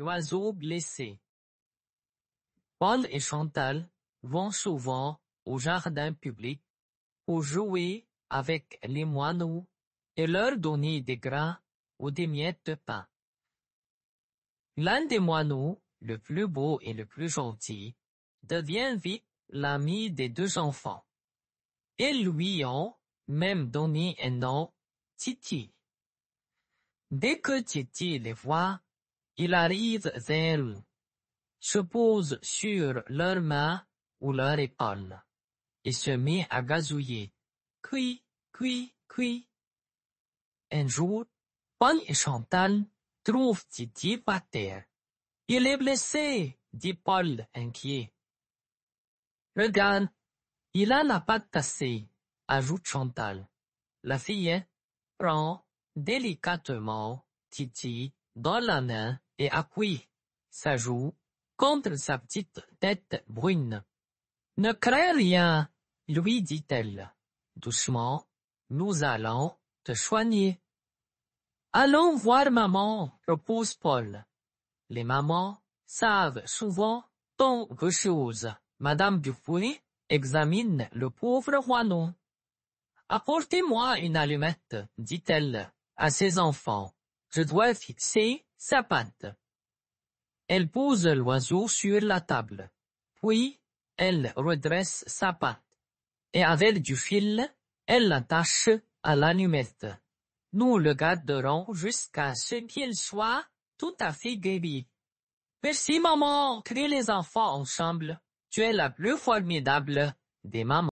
L'oiseau blessé. Paul et Chantal vont souvent au jardin public pour jouer avec les moineaux et leur donner des grains ou des miettes de pain. L'un des moineaux, le plus beau et le plus gentil, devient vite l'ami des deux enfants. Et lui ont même donné un nom, Titi. Dès que Titi les voit, il arrive vers se pose sur leur main ou leur épaule, et se met à gazouiller. Cui, cui, cui. Un jour, Paul et Chantal trouvent Titi par terre. Il est blessé, dit Paul inquiet. Regarde, il a la patte cassée, ajoute Chantal. La fille prend délicatement Titi dans la main et appuie sa joue contre sa petite tête brune. Ne crains rien, lui dit-elle. Doucement, nous allons te soigner. Allons voir maman, repose Paul. Les mamans savent souvent tant de choses. Madame Dupuis examine le pauvre Juanon. Apportez-moi une allumette, dit-elle à ses enfants. Je dois fixer sa patte. Elle pose l'oiseau sur la table, puis elle redresse sa patte, et avec du fil, elle l'attache à l'allumette. Nous le garderons jusqu'à ce qu'il soit tout à fait guéri. Merci maman, crient les enfants ensemble. Tu es la plus formidable des mamans.